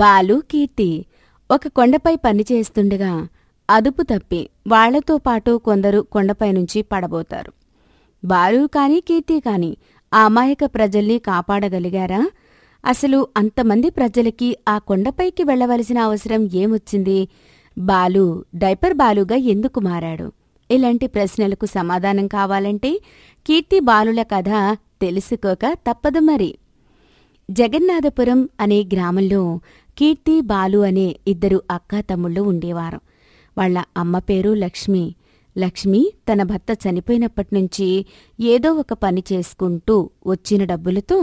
బాలు కీర్తి ఒక కొండపై పనిచేస్తుండగా అదుపు తప్పి వాళ్లతో పాటు కొందరు కొండపై నుంచి పడబోతారు బాలు కానీ కీర్తి కానీ ఆ అమాయక ప్రజల్ని కాపాడగలిగారా అసలు అంతమంది ప్రజలకి ఆ కొండపైకి వెళ్లవలసిన అవసరం ఏమొచ్చింది బాలు డైపర్ బాలుగా ఎందుకు మారాడు ఇలాంటి ప్రశ్నలకు సమాధానం కావాలంటే కీర్తి బాలుల కథ తెలుసుకోక తప్పదు మరి జగన్నాథపురం అనే గ్రామంలో కీర్తి బాలు అనే ఇద్దరు అక్కా తమ్ముళ్ళు ఉండేవారు వాళ్ల అమ్మ పేరు లక్ష్మి లక్ష్మి తన భర్త చనిపోయినప్పటి నుంచి ఏదో ఒక పని చేసుకుంటూ వచ్చిన డబ్బులతో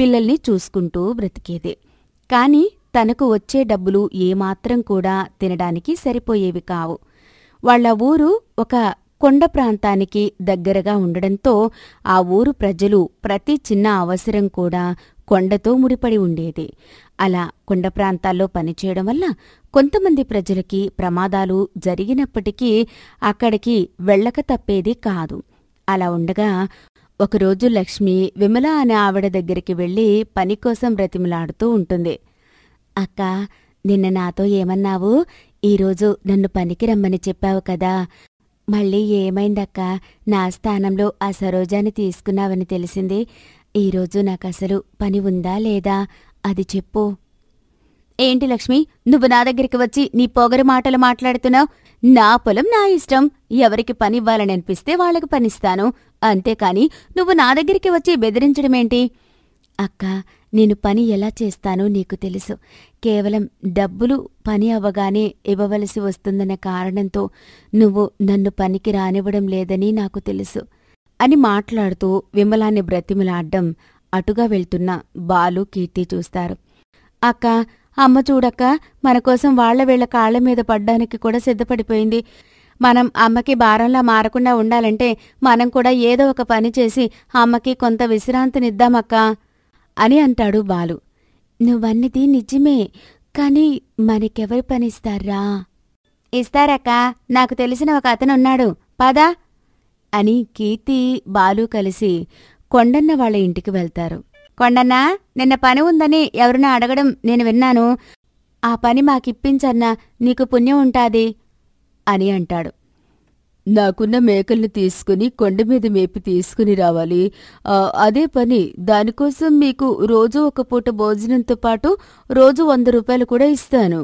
పిల్లల్ని చూసుకుంటూ బ్రతికేది కాని తనకు వచ్చే డబ్బులు ఏమాత్రం కూడా తినడానికి సరిపోయేవి కావు వాళ్ల ఊరు ఒక కొండ ప్రాంతానికి దగ్గరగా ఉండడంతో ఆ ఊరు ప్రజలు ప్రతి చిన్న అవసరం కూడా కొండతో ముడిపడి ఉండేది అలా కొండ ప్రాంతాల్లో పనిచేయడం వల్ల కొంతమంది ప్రజలకి ప్రమాదాలు జరిగినప్పటికీ అక్కడికి వెళ్ళక తప్పేది కాదు అలా ఉండగా ఒకరోజు లక్ష్మి విమల అనే ఆవిడ దగ్గరికి వెళ్ళి పని కోసం బ్రతిమలాడుతూ ఉంటుంది అక్క నిన్న నాతో ఏమన్నావు ఈరోజు నన్ను పనికి రమ్మని చెప్పావు కదా మళ్ళీ ఏమైందక్క నా స్థానంలో ఆ సరోజాని తీసుకున్నావని తెలిసింది ఈరోజు నాకసలు పని ఉందా లేదా అది చెప్పు ఏంటి లక్ష్మి నువ్వు నా దగ్గరికి వచ్చి నీ పొగరు మాటలు మాట్లాడుతున్నావు నా పొలం నా ఇష్టం ఎవరికి పని ఇవ్వాలని అనిపిస్తే వాళ్ళకి పనిస్తాను అంతేకాని నువ్వు నా దగ్గరికి వచ్చి బెదిరించడమేంటి అక్క నేను పని ఎలా చేస్తానో నీకు తెలుసు కేవలం డబ్బులు పని అవ్వగానే ఇవ్వవలసి వస్తుందనే కారణంతో నువ్వు నన్ను పనికి రానివ్వడం లేదని నాకు తెలుసు అని మాట్లాడుతూ విమలాన్ని బ్రతిమిలాడ్డం అటుగా వెళ్తున్న బాలు కీర్తి చూస్తారు అక్క అమ్మ చూడక్క మన కోసం వాళ్ల వీళ్ల కాళ్ల మీద పడ్డానికి కూడా సిద్ధపడిపోయింది మనం అమ్మకి భారంలా మారకుండా ఉండాలంటే మనం కూడా ఏదో ఒక పని చేసి అమ్మకి కొంత విశ్రాంతినిద్దామక్క అని అంటాడు బాలు నువ్వన్నది నిజమే కానీ మనకెవరు పనిస్తారా ఇస్తారక్క నాకు తెలిసిన ఒక అతనున్నాడు పదా అని కీర్తి బాలు కలిసి కొండన్న వాళ్ళ ఇంటికి వెళ్తారు కొండన్న నిన్న పని ఉందని ఎవరినా అడగడం నేను విన్నాను ఆ పని మాకిప్పించన్న నీకు పుణ్యం ఉంటాది అని అంటాడు నాకున్న మేకల్ని తీసుకుని కొండ మీద మేపి తీసుకుని రావాలి అదే పని దానికోసం మీకు రోజు ఒక పూట భోజనంతో పాటు రోజు వంద రూపాయలు కూడా ఇస్తాను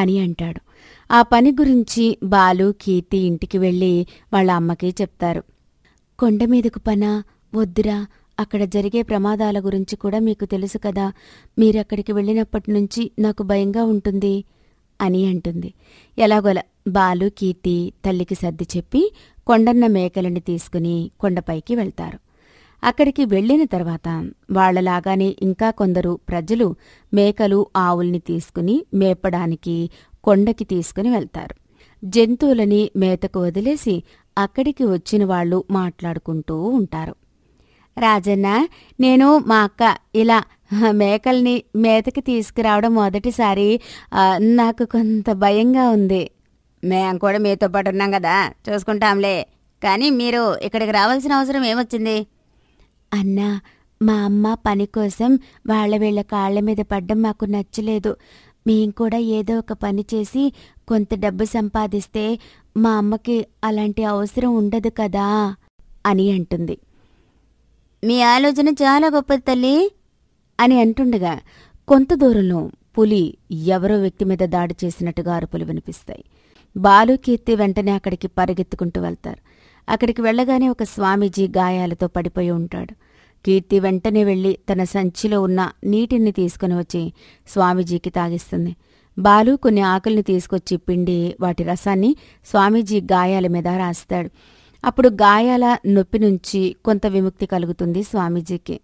అని అంటాడు ఆ పని గురించి బాలు కీర్తి ఇంటికి వెళ్ళి వాళ్ళ అమ్మకి చెప్తారు కొండ మీదకు పన వద్దురా అక్కడ జరిగే ప్రమాదాల గురించి కూడా మీకు తెలుసు కదా మీరక్కడికి వెళ్ళినప్పటి నుంచి నాకు భయంగా ఉంటుంది అని అంటుంది ఎలాగోలా బాలు కీర్తి తల్లికి సర్ది చెప్పి కొండన్న మేకలని తీసుకుని కొండపైకి వెళ్తారు అక్కడికి వెళ్ళిన తర్వాత వాళ్లలాగానే ఇంకా కొందరు ప్రజలు మేకలు ఆవుల్ని తీసుకుని మేపడానికి కొండకి తీసుకుని వెళ్తారు జంతువులని మేతకు వదిలేసి అక్కడికి వచ్చిన వాళ్ళు మాట్లాడుకుంటూ ఉంటారు రాజన్న నేను మా అక్క ఇలా మేకల్ని మేతకి తీసుకురావడం మొదటిసారి నాకు కొంత భయంగా ఉంది మేము కూడా మీతో పాటు ఉన్నాం కదా చూసుకుంటాంలే కానీ మీరు ఇక్కడికి రావాల్సిన అవసరం ఏమొచ్చింది అన్నా మా అమ్మ పని కోసం వాళ్ళ వీళ్ళ కాళ్ళ మీద పడ్డం మాకు నచ్చలేదు మీ కూడా ఏదో ఒక పని చేసి కొంత డబ్బు సంపాదిస్తే మా అమ్మకి అలాంటి అవసరం ఉండదు కదా అని అంటుంది మీ ఆలోచన చాలా గొప్పది తల్లి అని అంటుండగా కొంత దూరంలో పులి ఎవరో వ్యక్తి మీద దాడి చేసినట్టుగా అరుపులు వినిపిస్తాయి బాలు కీర్తి వెంటనే అక్కడికి పరిగెత్తుకుంటూ వెళ్తారు అక్కడికి వెళ్ళగానే ఒక స్వామీజీ గాయాలతో పడిపోయి ఉంటాడు కీర్తి వెంటనే వెళ్ళి తన సంచిలో ఉన్న నీటిని తీసుకుని వచ్చి స్వామీజీకి తాగిస్తుంది బాలు కొన్ని ఆకుల్ని తీసుకొచ్చి పిండి వాటి రసాన్ని స్వామీజీ గాయాల మీద రాస్తాడు అప్పుడు గాయాల నొప్పి నుంచి కొంత విముక్తి కలుగుతుంది స్వామీజీకి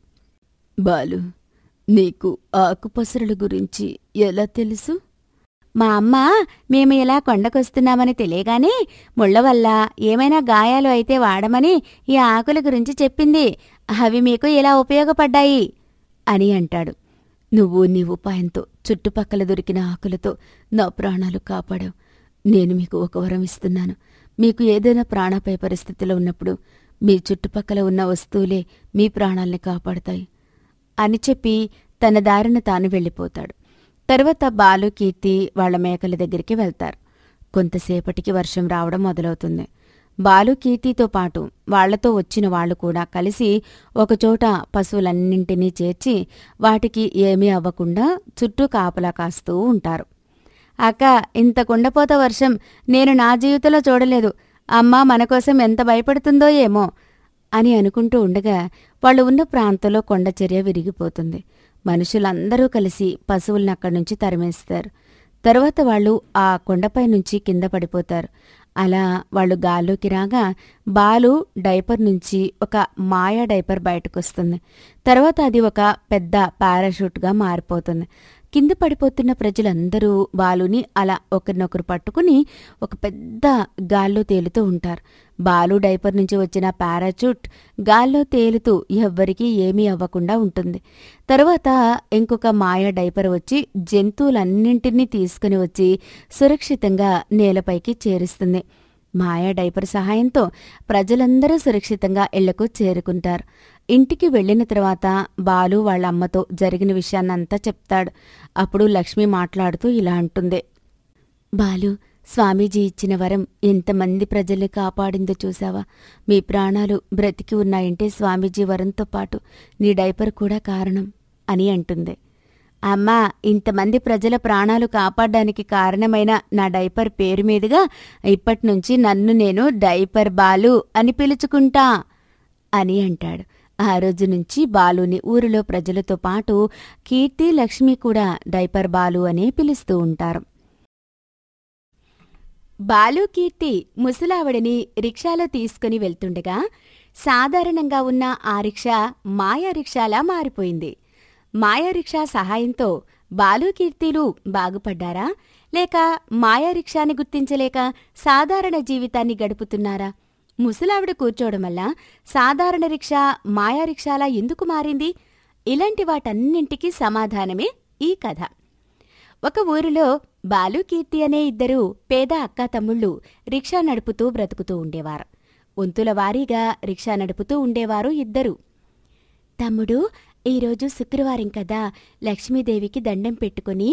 బాలు నీకు ఆకుపసరుల గురించి ఎలా తెలుసు మా అమ్మ మేము ఇలా కొండకొస్తున్నామని తెలియగానే ముళ్ళ వల్ల ఏమైనా గాయాలు అయితే వాడమని ఈ ఆకుల గురించి చెప్పింది అవి మీకు ఇలా ఉపయోగపడ్డాయి అని అంటాడు నువ్వు నీ ఉపాయంతో చుట్టుపక్కల దొరికిన ఆకులతో నా ప్రాణాలు కాపాడావు నేను మీకు ఒక వరం ఇస్తున్నాను మీకు ఏదైనా ప్రాణాపై పరిస్థితిలో ఉన్నప్పుడు మీ చుట్టుపక్కల ఉన్న వస్తువులే మీ ప్రాణాల్ని కాపాడతాయి అని చెప్పి తన దారిన తాను వెళ్ళిపోతాడు తర్వాత బాలు కీర్తి వాళ్ల మేకల దగ్గరికి వెళ్తారు కొంతసేపటికి వర్షం రావడం మొదలవుతుంది బాలు కీర్తితో పాటు వాళ్లతో వచ్చిన వాళ్లు కూడా కలిసి ఒకచోట పశువులన్నింటినీ చేర్చి వాటికి ఏమీ అవ్వకుండా చుట్టూ కాపలా కాస్తూ ఉంటారు అక్క ఇంత కుండపోత వర్షం నేను నా జీవితంలో చూడలేదు అమ్మ మనకోసం ఎంత భయపడుతుందో ఏమో అని అనుకుంటూ ఉండగా వాళ్ళు ఉన్న ప్రాంతంలో కొండచర్య విరిగిపోతుంది మనుషులందరూ కలిసి పశువులను అక్కడి నుంచి తరిమేస్తారు తరువాత వాళ్ళు ఆ కొండపై నుంచి కింద పడిపోతారు అలా వాళ్ళు గాల్లోకి రాగా బాలు డైపర్ నుంచి ఒక మాయా డైపర్ బయటకు వస్తుంది తర్వాత అది ఒక పెద్ద పారాషూట్గా మారిపోతుంది కింద పడిపోతున్న ప్రజలందరూ బాలుని అలా ఒకరినొకరు పట్టుకుని ఒక పెద్ద గాల్లో తేలుతూ ఉంటారు బాలు డైపర్ నుంచి వచ్చిన పారాచూట్ గాల్లో తేలుతూ ఎవ్వరికీ ఏమీ అవ్వకుండా ఉంటుంది తర్వాత ఇంకొక మాయా డైపర్ వచ్చి జంతువులన్నింటినీ తీసుకుని వచ్చి సురక్షితంగా నేలపైకి చేరుస్తుంది మాయా డైపర్ సహాయంతో ప్రజలందరూ సురక్షితంగా ఇళ్లకు చేరుకుంటారు ఇంటికి వెళ్ళిన తర్వాత బాలు వాళ్ళ అమ్మతో జరిగిన విషయాన్నంతా చెప్తాడు అప్పుడు లక్ష్మి మాట్లాడుతూ ఇలా అంటుంది బాలు స్వామీజీ ఇచ్చిన వరం ఎంతమంది ప్రజల్ని కాపాడిందో చూశావా మీ ప్రాణాలు బ్రతికి ఉన్నాయంటే స్వామీజీ వరంతో పాటు నీ డైపర్ కూడా కారణం అని అంటుంది అమ్మా ఇంతమంది ప్రజల ప్రాణాలు కాపాడడానికి కారణమైన నా డైపర్ పేరు మీదుగా ఇప్పటినుంచి నన్ను నేను డైపర్ బాలు అని పిలుచుకుంటా అని అంటాడు ఆ రోజు నుంచి బాలుని ఊరిలో ప్రజలతో పాటు కీర్తి లక్ష్మి కూడా డైపర్ బాలు అనే పిలుస్తూ ఉంటారు బాలు కీర్తి ముసలావిడిని రిక్షాలో తీసుకుని వెళ్తుండగా సాధారణంగా ఉన్న ఆ రిక్షా మాయా రిక్షాలా మారిపోయింది మాయా రిక్షా సహాయంతో బాలు కీర్తిలు బాగుపడ్డారా లేక మాయా రిక్షాని గుర్తించలేక సాధారణ జీవితాన్ని గడుపుతున్నారా ముసలావిడ కూర్చోవడం వల్ల సాధారణ రిక్షా మాయా రిక్షాలా ఎందుకు మారింది ఇలాంటి వాటన్నింటికీ సమాధానమే ఈ కథ ఒక ఊరిలో బాలు కీర్తి అనే ఇద్దరు పేద అక్కా తమ్ముళ్ళు రిక్షా నడుపుతూ బ్రతుకుతూ ఉండేవారు వంతుల వారీగా రిక్షా నడుపుతూ ఉండేవారు ఇద్దరు తమ్ముడు ఈరోజు శుక్రవారం కదా లక్ష్మీదేవికి దండం పెట్టుకుని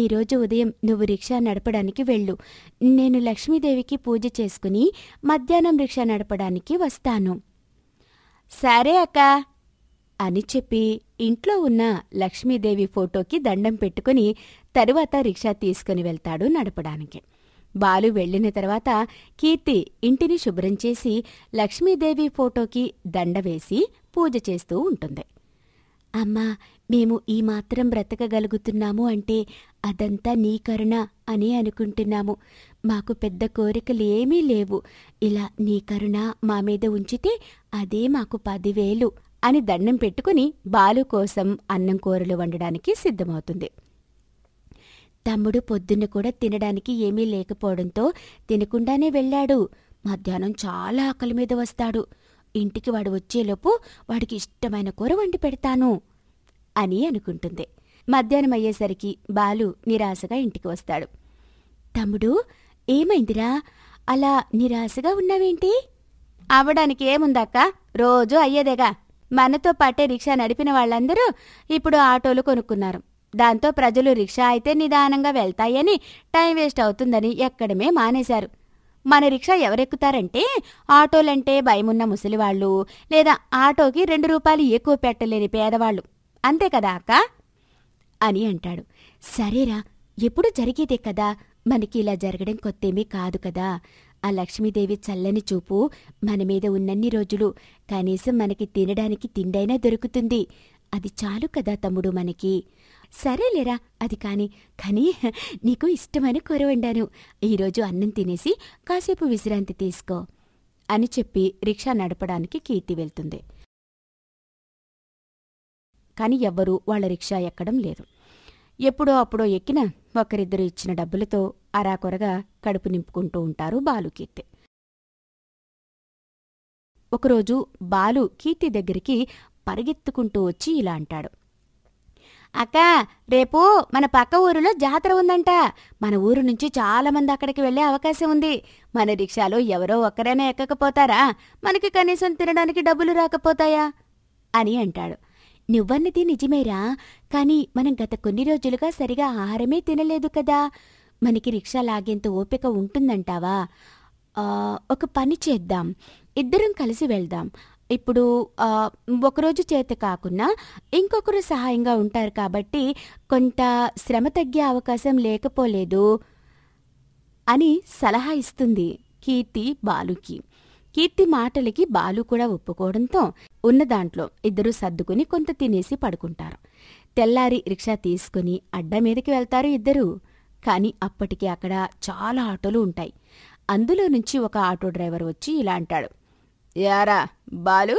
ఈరోజు ఉదయం నువ్వు రిక్షా నడపడానికి వెళ్ళు నేను లక్ష్మీదేవికి పూజ చేసుకుని మధ్యాహ్నం రిక్షా నడపడానికి వస్తాను సరే అక్క అని చెప్పి ఇంట్లో ఉన్న లక్ష్మీదేవి ఫోటోకి దండం పెట్టుకుని తరువాత రిక్షా తీసుకుని వెళ్తాడు నడపడానికి బాలు వెళ్లిన తర్వాత కీర్తి ఇంటిని శుభ్రం చేసి లక్ష్మీదేవి ఫోటోకి దండ వేసి పూజ చేస్తూ ఉంటుంది అమ్మా మేము ఈ మాత్రం బ్రతకగలుగుతున్నాము అంటే అదంతా నీ కరుణ అని అనుకుంటున్నాము మాకు పెద్ద కోరికలు ఏమీ లేవు ఇలా నీ కరుణ మా మీద ఉంచితే అదే మాకు పదివేలు అని దండం పెట్టుకుని బాలు కోసం అన్నం కూరలు వండడానికి సిద్ధమవుతుంది తమ్ముడు పొద్దున్న కూడా తినడానికి ఏమీ లేకపోవడంతో తినకుండానే వెళ్ళాడు మధ్యాహ్నం చాలా ఆకలి మీద వస్తాడు ఇంటికి వాడు వచ్చేలోపు వాడికి ఇష్టమైన కూర వండి పెడతాను అని అనుకుంటుంది మధ్యాహ్నం అయ్యేసరికి బాలు నిరాశగా ఇంటికి వస్తాడు తమ్ముడు ఏమైందిరా అలా నిరాశగా ఉన్నావేంటి అవడానికి ఏముందక్క రోజూ అయ్యేదేగా మనతో పాటే రిక్షా నడిపిన వాళ్ళందరూ ఇప్పుడు ఆటోలు కొనుక్కున్నారు దాంతో ప్రజలు రిక్షా అయితే నిదానంగా వెళ్తాయని టైం వేస్ట్ అవుతుందని ఎక్కడమే మానేశారు మన రిక్షా ఎవరెక్కుతారంటే ఆటోలంటే భయమున్న ముసలివాళ్ళు లేదా ఆటోకి రెండు రూపాయలు ఎక్కువ పెట్టలేని పేదవాళ్ళు అంతే కదా అక్క అని అంటాడు సరేరా ఎప్పుడు జరిగేదే కదా మనకి ఇలా జరగడం కొత్తేమీ కాదు కదా ఆ లక్ష్మీదేవి చల్లని చూపు మన మీద ఉన్నన్ని రోజులు కనీసం మనకి తినడానికి తిండైనా దొరుకుతుంది అది చాలు కదా తమ్ముడు మనకి సరేలేరా అది కాని కానీ నీకు ఇష్టమని కోరవండాను ఈరోజు అన్నం తినేసి కాసేపు విశ్రాంతి తీసుకో అని చెప్పి రిక్షా నడపడానికి కీర్తి వెళ్తుంది కానీ ఎవ్వరూ వాళ్ళ రిక్షా ఎక్కడం లేదు ఎప్పుడో అప్పుడో ఎక్కిన ఒకరిద్దరు ఇచ్చిన డబ్బులతో అరాకొరగా కడుపు నింపుకుంటూ ఉంటారు బాలు కీర్తి ఒకరోజు బాలు కీర్తి దగ్గరికి పరిగెత్తుకుంటూ వచ్చి ఇలా అంటాడు అక్క రేపు మన పక్క ఊరిలో జాతర ఉందంట మన ఊరు నుంచి చాలామంది అక్కడికి వెళ్లే అవకాశం ఉంది మన రిక్షాలో ఎవరో ఒక్కరైనా ఎక్కకపోతారా మనకి కనీసం తినడానికి డబ్బులు రాకపోతాయా అని అంటాడు నువ్వన్నది నిజమేరా కానీ మనం గత కొన్ని రోజులుగా సరిగా ఆహారమే తినలేదు కదా మనకి రిక్షా లాగేంత ఓపిక ఉంటుందంటావా ఒక పని చేద్దాం ఇద్దరం కలిసి వెళ్దాం ఇప్పుడు ఒకరోజు చేత కాకుండా ఇంకొకరు సహాయంగా ఉంటారు కాబట్టి కొంత శ్రమ తగ్గే అవకాశం లేకపోలేదు అని సలహా ఇస్తుంది కీర్తి బాలుకి కీర్తి మాటలకి బాలు కూడా ఒప్పుకోవడంతో ఉన్న దాంట్లో ఇద్దరు సర్దుకుని కొంత తినేసి పడుకుంటారు తెల్లారి రిక్షా తీసుకుని అడ్డ మీదకి వెళ్తారు ఇద్దరు కానీ అప్పటికి అక్కడ చాలా ఆటోలు ఉంటాయి అందులో నుంచి ఒక ఆటో డ్రైవర్ వచ్చి ఇలా అంటాడు యారా బాలు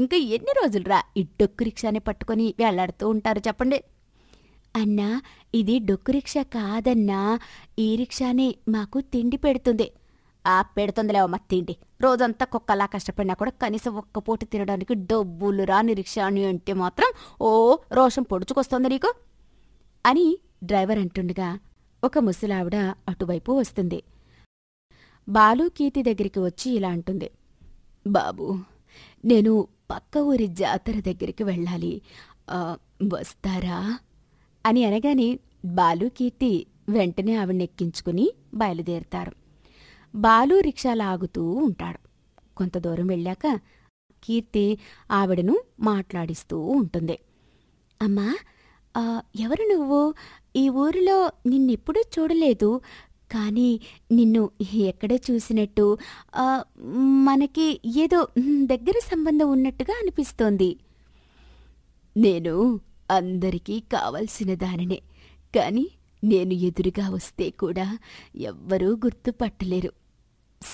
ఇంకా ఎన్ని రోజులురా ఈ డొక్కు రిక్షాని పట్టుకొని వెళ్లాడుతూ ఉంటారు చెప్పండి అన్నా ఇది డొక్కు రిక్షా కాదన్నా ఈ రిక్షానే మాకు తిండి పెడుతుంది ఆ పెడుతుందిలే అమ్మ తిండి రోజంతా కుక్కలా కష్టపడినా కూడా కనీసం ఒక్క పూట తినడానికి డబ్బులు రాని రిక్షా అని అంటే మాత్రం ఓ రోషం పొడుచుకొస్తుంది నీకు అని డ్రైవర్ అంటుండగా ఒక ముసలావిడ అటువైపు వస్తుంది బాలు కీర్తి దగ్గరికి వచ్చి ఇలా అంటుంది బాబు నేను పక్క ఊరి జాతర దగ్గరికి వెళ్ళాలి వస్తారా అని అనగానే బాలు కీర్తి వెంటనే ఎక్కించుకుని బయలుదేరుతారు బాలు రిక్షా లాగుతూ ఉంటాడు కొంత దూరం వెళ్ళాక కీర్తి ఆవిడను మాట్లాడిస్తూ ఉంటుంది అమ్మా ఎవరు నువ్వు ఈ ఊరిలో నిన్నెప్పుడూ చూడలేదు కానీ నిన్ను ఎక్కడో చూసినట్టు మనకి ఏదో దగ్గర సంబంధం ఉన్నట్టుగా అనిపిస్తోంది నేను అందరికీ కావలసిన దానినే కానీ నేను ఎదురుగా వస్తే కూడా ఎవ్వరూ గుర్తుపట్టలేరు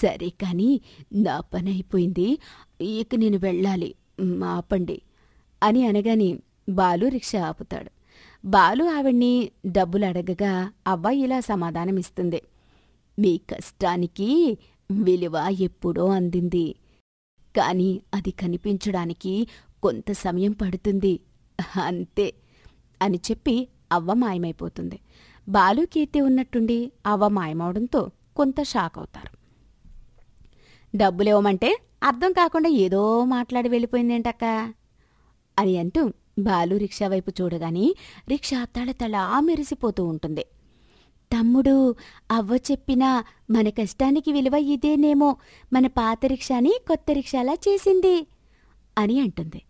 సరే కానీ నా పని అయిపోయింది ఇక నేను వెళ్ళాలి ఆపండి అని అనగానే బాలు రిక్షా ఆపుతాడు బాలు ఆవిడ్ని డబ్బులు అడగగా అవ్వ ఇలా సమాధానమిస్తుంది మీ కష్టానికి విలువ ఎప్పుడో అందింది కానీ అది కనిపించడానికి కొంత సమయం పడుతుంది అంతే అని చెప్పి అవ్వ మాయమైపోతుంది బాలు కీర్తి ఉన్నట్టుండి అవ్వ మాయమవడంతో కొంత షాక్ అవుతారు డబ్బులేవమంటే అర్థం కాకుండా ఏదో మాట్లాడి వెళ్ళిపోయిందేంటక్క అని అంటూ బాలు రిక్షా వైపు చూడగానే రిక్షా తళతళ మెరిసిపోతూ ఉంటుంది తమ్ముడు అవ్వ చెప్పినా మన కష్టానికి విలువ ఇదేనేమో మన పాత రిక్షాని కొత్త రిక్షాలా చేసింది అని అంటుంది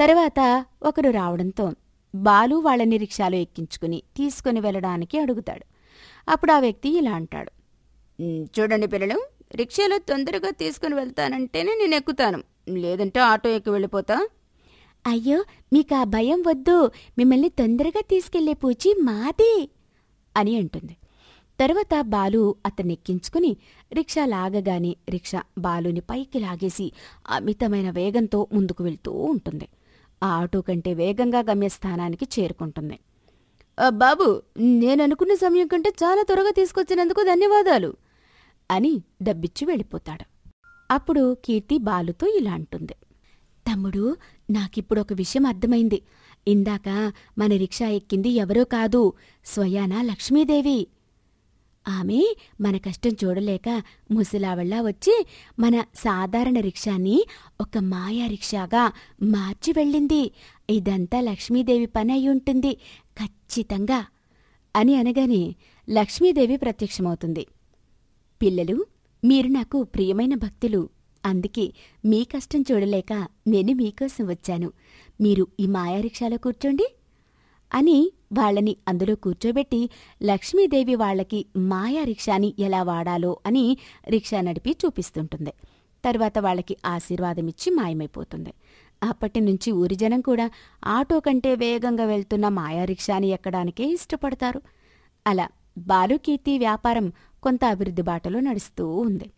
తర్వాత ఒకడు రావడంతో బాలు వాళ్ళని రిక్షాలో ఎక్కించుకుని తీసుకుని వెళ్ళడానికి అడుగుతాడు అప్పుడు ఆ వ్యక్తి ఇలా అంటాడు చూడండి పిల్లలు రిక్షాలో తొందరగా తీసుకుని వెళ్తానంటేనే నేను ఎక్కుతాను లేదంటే ఆటో ఎక్కి వెళ్ళిపోతా అయ్యో మీకా భయం వద్దు మిమ్మల్ని తొందరగా తీసుకెళ్లే పూచి మాదే అని అంటుంది తర్వాత బాలు అతన్నెక్కించుకుని రిక్షా లాగగానే రిక్షా బాలుని పైకి లాగేసి అమితమైన వేగంతో ముందుకు వెళ్తూ ఉంటుంది ఆ ఆటో కంటే వేగంగా గమ్యస్థానానికి చేరుకుంటుంది బాబు నేను అనుకున్న సమయం కంటే చాలా త్వరగా తీసుకొచ్చినందుకు ధన్యవాదాలు అని డబ్బిచ్చి వెళ్ళిపోతాడు అప్పుడు కీర్తి బాలుతో ఇలా అంటుంది తమ్ముడు నాకిప్పుడు ఒక విషయం అర్థమైంది ఇందాక మన రిక్షా ఎక్కింది ఎవరో కాదు స్వయానా లక్ష్మీదేవి ఆమె మన కష్టం చూడలేక ముసలావళ్ళ వచ్చి మన సాధారణ రిక్షాని ఒక మాయా రిక్షాగా మార్చి వెళ్ళింది ఇదంతా లక్ష్మీదేవి పని అయి ఉంటుంది ఖచ్చితంగా అని అనగానే లక్ష్మీదేవి ప్రత్యక్షమవుతుంది పిల్లలు మీరు నాకు ప్రియమైన భక్తులు అందుకే మీ కష్టం చూడలేక నేను మీకోసం వచ్చాను మీరు ఈ మాయారిక్షాలో కూర్చోండి అని వాళ్ళని అందులో కూర్చోబెట్టి లక్ష్మీదేవి వాళ్ళకి మాయా రిక్షాని ఎలా వాడాలో అని రిక్షా నడిపి చూపిస్తుంటుంది తర్వాత వాళ్ళకి ఆశీర్వాదమిచ్చి మాయమైపోతుంది అప్పటి నుంచి ఊరి జనం కూడా ఆటో కంటే వేగంగా వెళ్తున్న మాయా రిక్షాని ఎక్కడానికే ఇష్టపడతారు అలా బాలుకీర్తి వ్యాపారం కొంత అభివృద్ధి బాటలో నడుస్తూ ఉంది